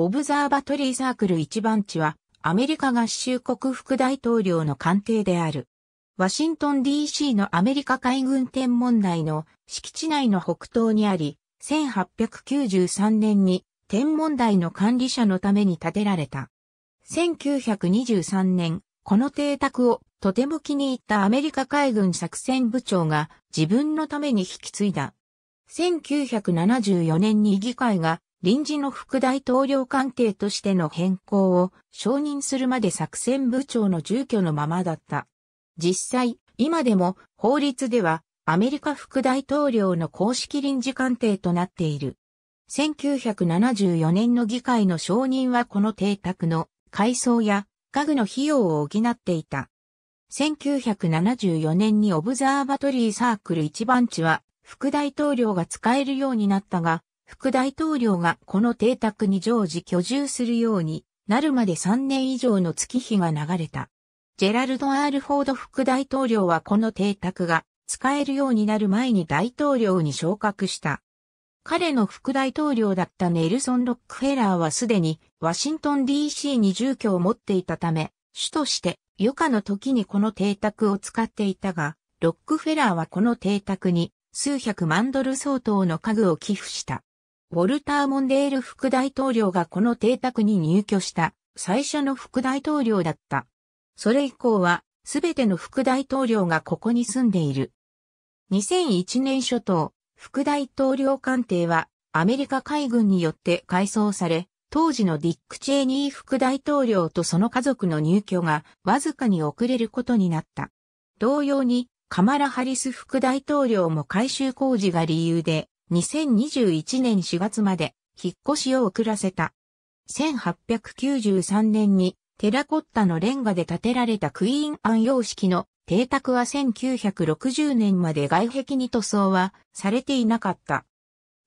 オブザーバトリーサークル一番地は、アメリカ合衆国副大統領の官邸である。ワシントン DC のアメリカ海軍天文台の敷地内の北東にあり、1893年に天文台の管理者のために建てられた。1923年、この邸宅をとても気に入ったアメリカ海軍作戦部長が自分のために引き継いだ。1974年に議会が臨時の副大統領官邸としての変更を承認するまで作戦部長の住居のままだった。実際、今でも法律ではアメリカ副大統領の公式臨時官邸となっている。1974年の議会の承認はこの邸宅の改装や家具の費用を補っていた。1974年にオブザーバトリーサークル一番地は副大統領が使えるようになったが、副大統領がこの邸宅に常時居住するようになるまで3年以上の月日が流れた。ジェラルド・アール・フォード副大統領はこの邸宅が使えるようになる前に大統領に昇格した。彼の副大統領だったネルソン・ロックフェラーはすでにワシントン DC に住居を持っていたため、主として余暇の時にこの邸宅を使っていたが、ロックフェラーはこの邸宅に数百万ドル相当の家具を寄付した。ウォルター・モンデール副大統領がこの邸宅に入居した最初の副大統領だった。それ以降は、すべての副大統領がここに住んでいる。2001年初頭、副大統領官邸はアメリカ海軍によって改装され、当時のディック・チェーニー副大統領とその家族の入居がわずかに遅れることになった。同様に、カマラ・ハリス副大統領も改修工事が理由で2021年4月まで引っ越しを遅らせた。1893年にテラコッタのレンガで建てられたクイーンアン様式の邸宅は1960年まで外壁に塗装はされていなかった。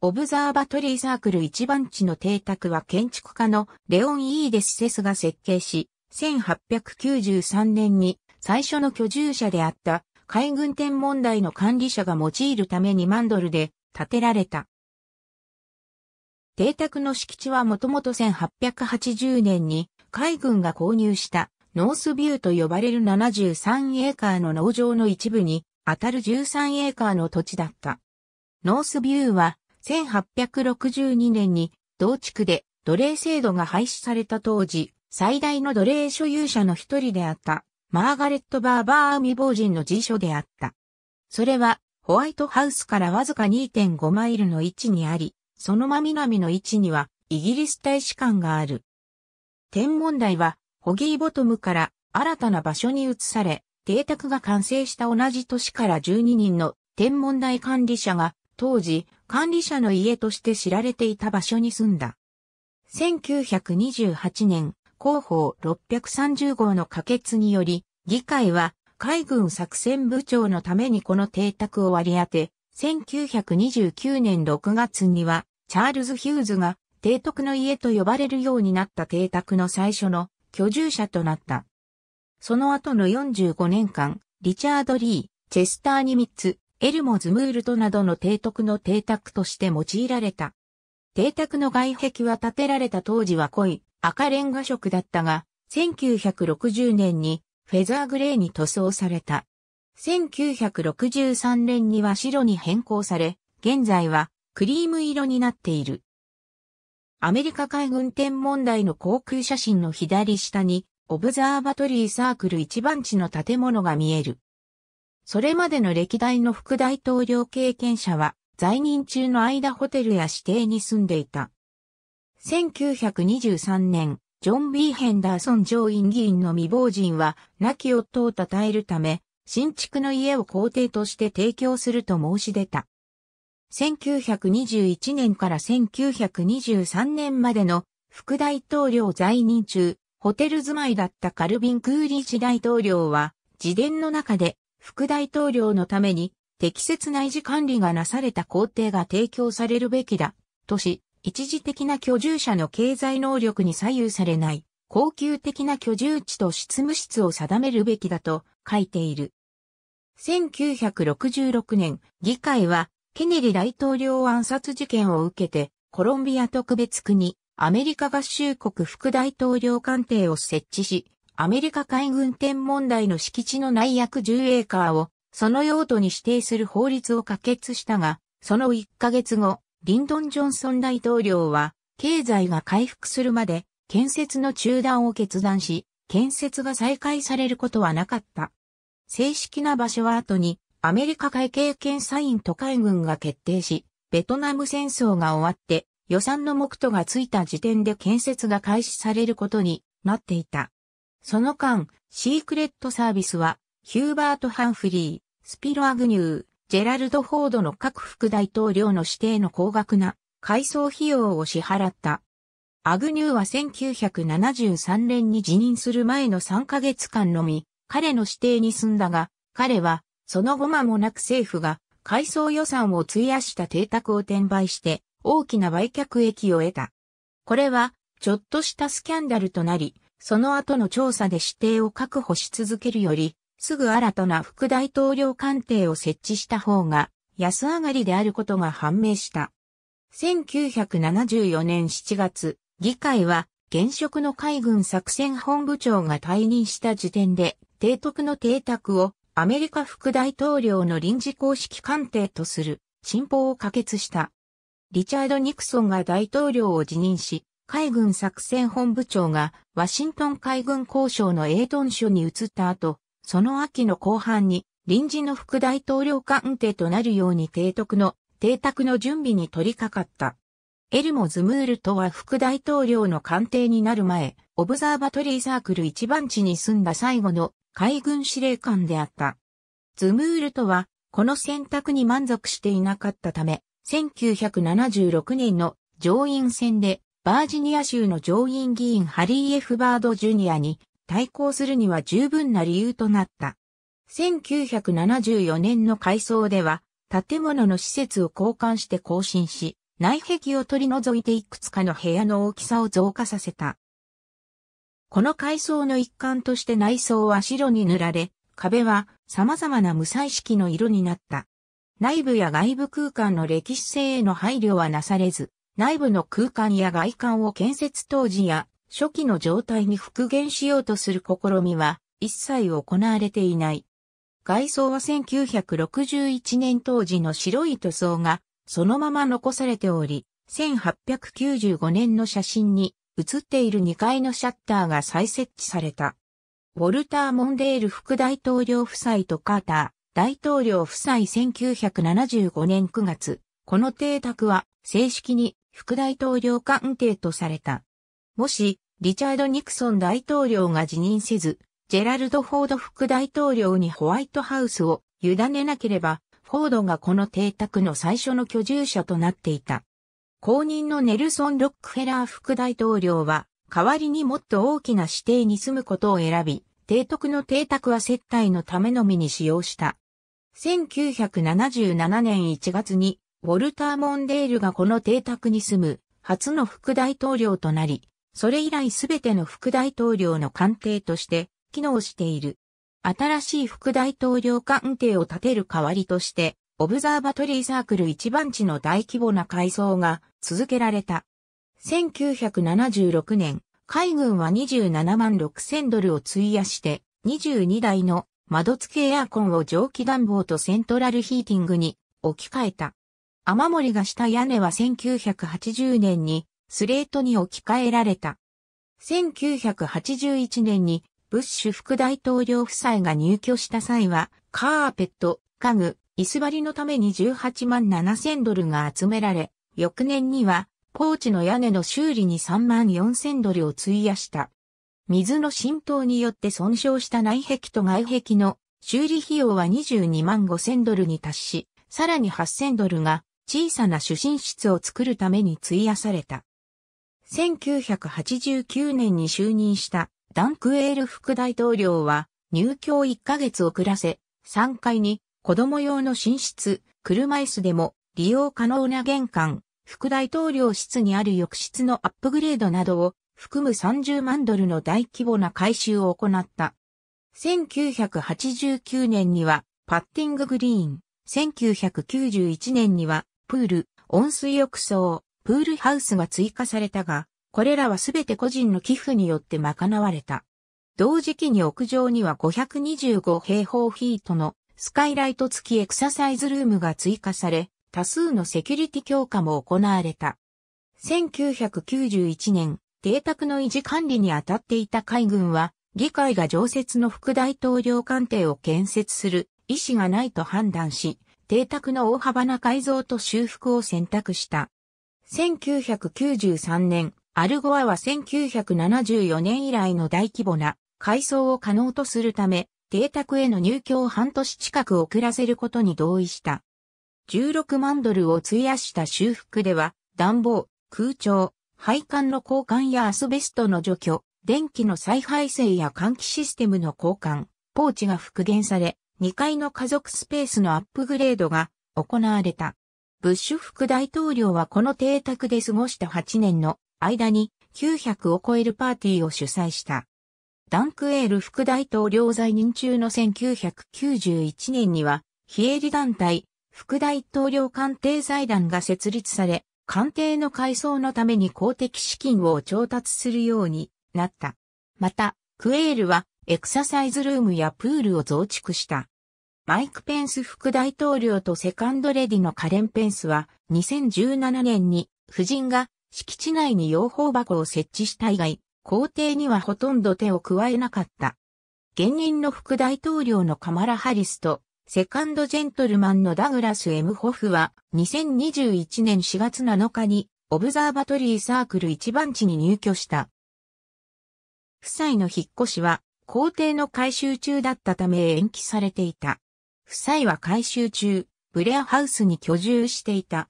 オブザーバトリーサークル一番地の邸宅は建築家のレオン・イーデス・セスが設計し、1893年に最初の居住者であった海軍天文台の管理者が用いるため2万ドルで建てられた。邸宅の敷地はもともと1880年に海軍が購入したノースビューと呼ばれる73エーカーの農場の一部に当たる13エーカーの土地だった。ノースビューは1862年に同地区で奴隷制度が廃止された当時、最大の奴隷所有者の一人であったマーガレット・バーバー未亡人の辞書であった。それはホワイトハウスからわずか2.5マイルの位置にあり、その真南の位置にはイギリス大使館がある。天文台はホギーボトムから新たな場所に移され、邸宅が完成した同じ年から12人の天文台管理者が当時管理者の家として知られていた場所に住んだ。1928年、広報630号の可決により、議会は海軍作戦部長のためにこの邸宅を割り当て、1929年6月には、チャールズ・ヒューズが、邸徳の家と呼ばれるようになった邸宅の最初の居住者となった。その後の45年間、リチャード・リー、チェスター・ニミッツ、エルモズ・ムールトなどの邸徳の邸宅として用いられた。邸宅の外壁は建てられた当時は濃い赤レンガ色だったが、1960年にフェザーグレーに塗装された。1963年には白に変更され、現在はクリーム色になっている。アメリカ海軍天文台の航空写真の左下に、オブザーバトリーサークル一番地の建物が見える。それまでの歴代の副大統領経験者は、在任中の間ホテルや指定に住んでいた。1923年、ジョン・ B・ ヘンダーソン上院議員の未亡人は、亡き夫を称えるため、新築の家を皇帝として提供すると申し出た。1921年から1923年までの副大統領在任中、ホテル住まいだったカルビン・クーリッ氏。大統領は、自伝の中で副大統領のために適切な維持管理がなされた皇帝が提供されるべきだ、とし、一時的な居住者の経済能力に左右されない、恒久的な居住地と執務室を定めるべきだと書いている。1966年、議会は、ケネディ大統領暗殺事件を受けて、コロンビア特別国、アメリカ合衆国副大統領官邸を設置し、アメリカ海軍天問題の敷地の内約10エーカーを、その用途に指定する法律を可決したが、その1ヶ月後、リンドン・ジョンソン大統領は、経済が回復するまで、建設の中断を決断し、建設が再開されることはなかった。正式な場所は後に、アメリカ会計検査院と海軍が決定し、ベトナム戦争が終わって、予算の目途がついた時点で建設が開始されることになっていた。その間、シークレットサービスは、ヒューバート・ハンフリー、スピロ・アグニュー、ジェラルド・フォードの各副大統領の指定の高額な改装費用を支払った。アグニューは1973年に辞任する前の3ヶ月間のみ、彼の指定に住んだが、彼は、その後間もなく政府が、改装予算を費やした邸宅を転売して、大きな売却益を得た。これは、ちょっとしたスキャンダルとなり、その後の調査で指定を確保し続けるより、すぐ新たな副大統領官邸を設置した方が安上がりであることが判明した。1974年7月、議会は現職の海軍作戦本部長が退任した時点で、提督の邸宅をアメリカ副大統領の臨時公式官邸とする新法を可決した。リチャード・ニクソンが大統領を辞任し、海軍作戦本部長がワシントン海軍交渉のエイトン署に移った後、その秋の後半に臨時の副大統領官邸となるように提督の、邸宅の準備に取り掛かった。エルモ・ズムールとは副大統領の官邸になる前、オブザーバトリーサークル一番地に住んだ最後の海軍司令官であった。ズムールとは、この選択に満足していなかったため、1976年の上院選で、バージニア州の上院議員ハリー・エフバード・ジュニアに対抗するには十分な理由となった。1974年の改装では、建物の施設を交換して更新し、内壁を取り除いていくつかの部屋の大きさを増加させた。この改装の一環として内装は白に塗られ、壁は様々な無彩色の色になった。内部や外部空間の歴史性への配慮はなされず、内部の空間や外観を建設当時や初期の状態に復元しようとする試みは一切行われていない。外装は1961年当時の白い塗装がそのまま残されており、1895年の写真に写っている2階のシャッターが再設置された。ウォルター・モンデール副大統領夫妻とカーター大統領夫妻1975年9月、この邸宅は正式に副大統領官邸とされた。もし、リチャード・ニクソン大統領が辞任せず、ジェラルド・フォード副大統領にホワイトハウスを委ねなければ、フォードがこの邸宅の最初の居住者となっていた。後任のネルソン・ロックフェラー副大統領は、代わりにもっと大きな指定に住むことを選び、提督の邸宅は接待のためのみに使用した。1977年1月に、ウォルター・モンデールがこの邸宅に住む、初の副大統領となり、それ以来すべての副大統領の官邸として機能している。新しい副大統領官邸を建てる代わりとして、オブザーバトリーサークル一番地の大規模な改装が続けられた。1976年、海軍は27万6千ドルを費やして、22台の窓付けエアコンを蒸気暖房とセントラルヒーティングに置き換えた。雨漏りがした屋根は1980年にスレートに置き換えられた。1981年にブッシュ副大統領夫妻が入居した際は、カーペット、家具、椅子張りのために18万7千ドルが集められ、翌年には、ポーチの屋根の修理に3万4千ドルを費やした。水の浸透によって損傷した内壁と外壁の修理費用は22万5千ドルに達し、さらに8千ドルが小さな主寝室を作るために費やされた。1989年に就任したダンクエール副大統領は入居1ヶ月遅らせ、3階に子供用の寝室、車椅子でも利用可能な玄関、副大統領室にある浴室のアップグレードなどを含む30万ドルの大規模な改修を行った。1989年にはパッティンググリーン、1991年にはプール、温水浴槽、プールハウスが追加されたが、これらはすべて個人の寄付によって賄われた。同時期に屋上には525平方フィートのスカイライト付きエクササイズルームが追加され、多数のセキュリティ強化も行われた。1991年、邸宅の維持管理に当たっていた海軍は、議会が常設の副大統領官邸を建設する意思がないと判断し、邸宅の大幅な改造と修復を選択した。1993年、アルゴアは1974年以来の大規模な改装を可能とするため、邸宅への入居を半年近く遅らせることに同意した。16万ドルを費やした修復では、暖房、空調、配管の交換やアスベストの除去、電気の再配線や換気システムの交換、ポーチが復元され、2階の家族スペースのアップグレードが行われた。ブッシュ副大統領はこの邸宅で過ごした8年の間に900を超えるパーティーを主催した。ダンクエール副大統領在任中の1991年には、非営利団体、副大統領官邸財団が設立され、官邸の改装のために公的資金を調達するようになった。また、クエールはエクササイズルームやプールを増築した。マイク・ペンス副大統領とセカンドレディのカレン・ペンスは2017年に夫人が敷地内に養蜂箱を設置した以外、皇帝にはほとんど手を加えなかった。現任の副大統領のカマラ・ハリスとセカンドジェントルマンのダグラス・エムホフは2021年4月7日にオブザーバトリーサークル一番地に入居した。夫妻の引っ越しは皇帝の改修中だったため延期されていた。夫妻は改修中、ブレアハウスに居住していた。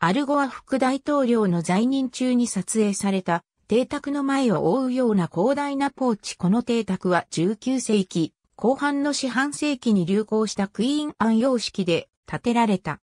アルゴア副大統領の在任中に撮影された邸宅の前を覆うような広大なポーチ。この邸宅は19世紀後半の四半世紀に流行したクイーンアン様式で建てられた。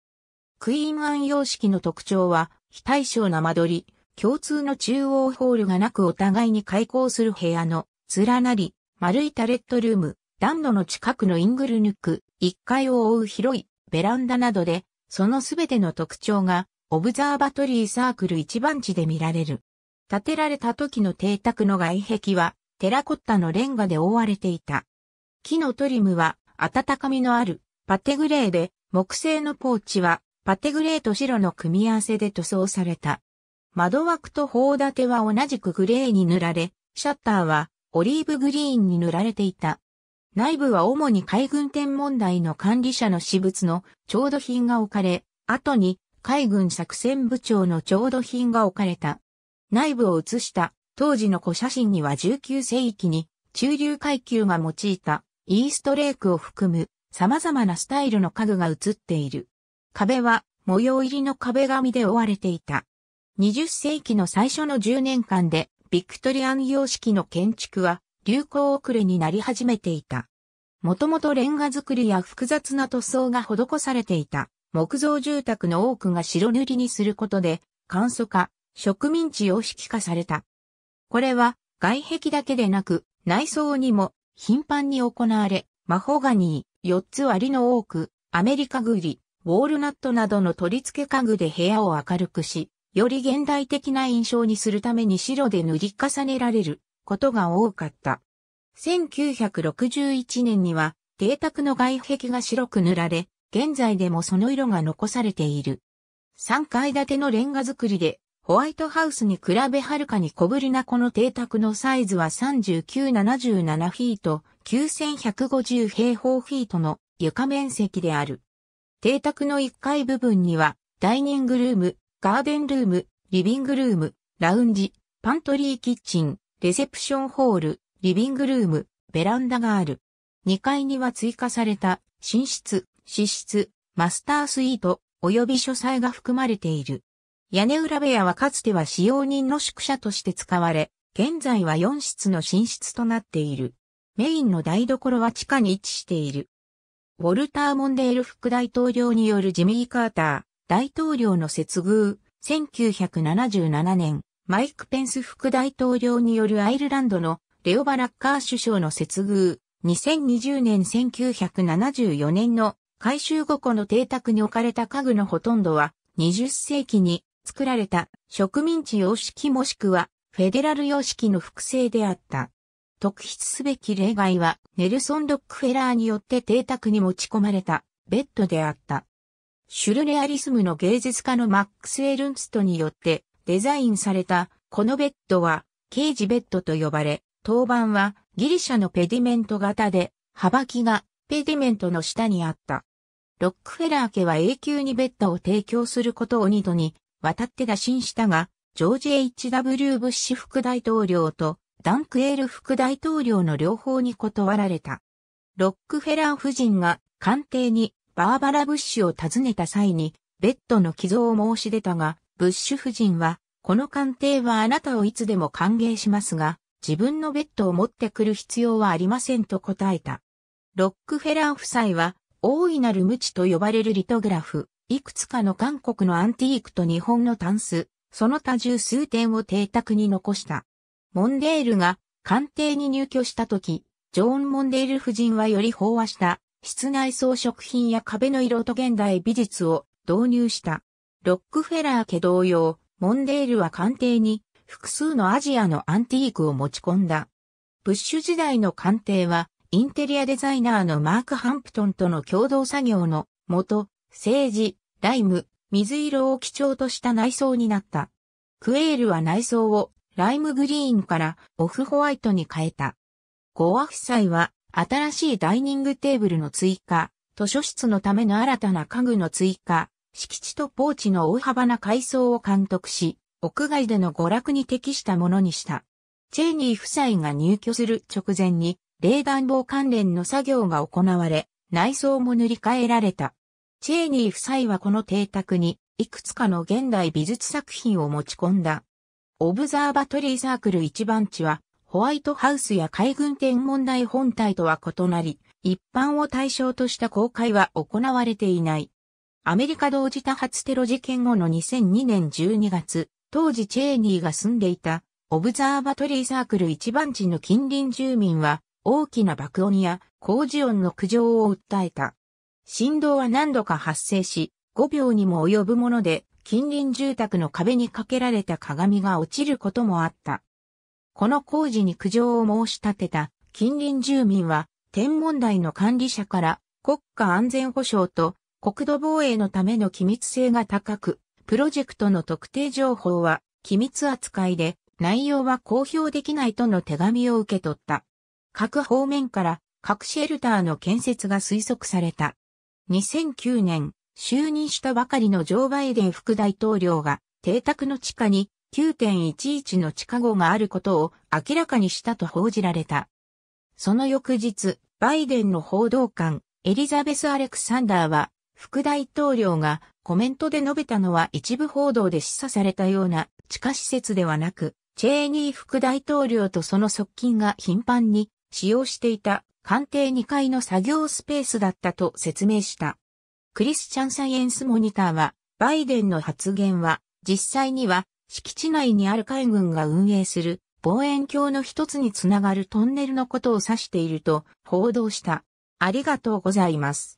クイーンアン様式の特徴は非対称な間取り、共通の中央ホールがなくお互いに開口する部屋の連なり、丸いタレットルーム、暖炉の近くのイングルヌック、1階を覆う広いベランダなどで、そのすべての特徴が、オブザーバトリーサークル一番地で見られる。建てられた時の邸宅の外壁は、テラコッタのレンガで覆われていた。木のトリムは、温かみのある、パテグレーで、木製のポーチは、パテグレーと白の組み合わせで塗装された。窓枠と砲立ては同じくグレーに塗られ、シャッターはオリーブグリーンに塗られていた。内部は主に海軍天文台の管理者の私物の調度品が置かれ、後に海軍作戦部長の調度品が置かれた。内部を写した当時の古写真には19世紀に中流階級が用いたイーストレークを含む様々なスタイルの家具が写っている。壁は模様入りの壁紙で覆われていた。20世紀の最初の10年間でビクトリアン様式の建築は流行遅れになり始めていた。もともとレンガ作りや複雑な塗装が施されていた木造住宅の多くが白塗りにすることで簡素化、植民地様式化された。これは外壁だけでなく内装にも頻繁に行われ、マホガニー、4つ割の多く、アメリカグリ、ウォールナットなどの取り付け家具で部屋を明るくし、より現代的な印象にするために白で塗り重ねられることが多かった。1961年には、邸宅の外壁が白く塗られ、現在でもその色が残されている。3階建てのレンガ造りで、ホワイトハウスに比べはるかに小ぶりなこの邸宅のサイズは3977フィート、9150平方フィートの床面積である。邸宅の1階部分には、ダイニングルーム、ガーデンルーム、リビングルーム、ラウンジ、パントリーキッチン、レセプションホール、リビングルーム、ベランダがある。2階には追加された、寝室、支室、マスタースイート、及び書斎が含まれている。屋根裏部屋はかつては使用人の宿舎として使われ、現在は4室の寝室となっている。メインの台所は地下に位置している。ウォルター・モンデール副大統領によるジミー・カーター、大統領の接遇、1977年、マイク・ペンス副大統領によるアイルランドのレオバ・ラッカー首相の接遇、2020年1974年の改修後個の邸宅に置かれた家具のほとんどは20世紀に作られた植民地様式もしくはフェデラル様式の複製であった。特筆すべき例外はネルソン・ロックフェラーによって邸宅に持ち込まれたベッドであった。シュルレアリスムの芸術家のマックス・エルンストによってデザインされた、このベッドは、ケージベッドと呼ばれ、当番はギリシャのペディメント型で、幅木がペディメントの下にあった。ロックフェラー家は永久にベッドを提供することを二度に渡って打診したが、ジョージ・ H.W. ブッシュ副大統領とダンクエール副大統領の両方に断られた。ロックフェラー夫人が官邸にバーバラ・ブッシュを訪ねた際にベッドの寄贈を申し出たが、ブッシュ夫人は、この鑑定はあなたをいつでも歓迎しますが、自分のベッドを持ってくる必要はありませんと答えた。ロックフェラー夫妻は、大いなる無知と呼ばれるリトグラフ、いくつかの韓国のアンティークと日本のタンス、その他十数点を邸宅に残した。モンデールが官邸に入居した時、ジョーン・モンデール夫人はより飽和した室内装飾品や壁の色と現代美術を導入した。ロックフェラー家同様、モンデールは官邸に複数のアジアのアンティークを持ち込んだ。ブッシュ時代の官邸は、インテリアデザイナーのマーク・ハンプトンとの共同作業のもと、政治、ライム、水色を基調とした内装になった。クエールは内装をライムグリーンからオフホワイトに変えた。ゴア夫妻は新しいダイニングテーブルの追加、図書室のための新たな家具の追加、敷地とポーチの大幅な改装を監督し、屋外での娯楽に適したものにした。チェイニー夫妻が入居する直前に、冷暖房関連の作業が行われ、内装も塗り替えられた。チェイニー夫妻はこの邸宅に、いくつかの現代美術作品を持ち込んだ。オブザーバトリーサークル一番地は、ホワイトハウスや海軍天文台本体とは異なり、一般を対象とした公開は行われていない。アメリカ同時多発テロ事件後の2002年12月、当時チェーニーが住んでいた、オブザーバトリーサークル一番地の近隣住民は、大きな爆音や工事音の苦情を訴えた。振動は何度か発生し、5秒にも及ぶもので、近隣住宅の壁にかけられた鏡が落ちることもあった。この工事に苦情を申し立てた近隣住民は、天文台の管理者から国家安全保障と国土防衛のための機密性が高く、プロジェクトの特定情報は機密扱いで内容は公表できないとの手紙を受け取った。各方面から核シェルターの建設が推測された。2009年、就任したばかりのジョー・バイデン副大統領が邸宅の地下に9.11の地下壕があることを明らかにしたと報じられた。その翌日、バイデンの報道官、エリザベス・アレクサンダーは副大統領がコメントで述べたのは一部報道で示唆されたような地下施設ではなく、チェーニー副大統領とその側近が頻繁に使用していた官邸2階の作業スペースだったと説明した。クリスチャンサイエンスモニターは、バイデンの発言は、実際には敷地内にある海軍が運営する望遠鏡の一つにつながるトンネルのことを指していると報道した。ありがとうございます。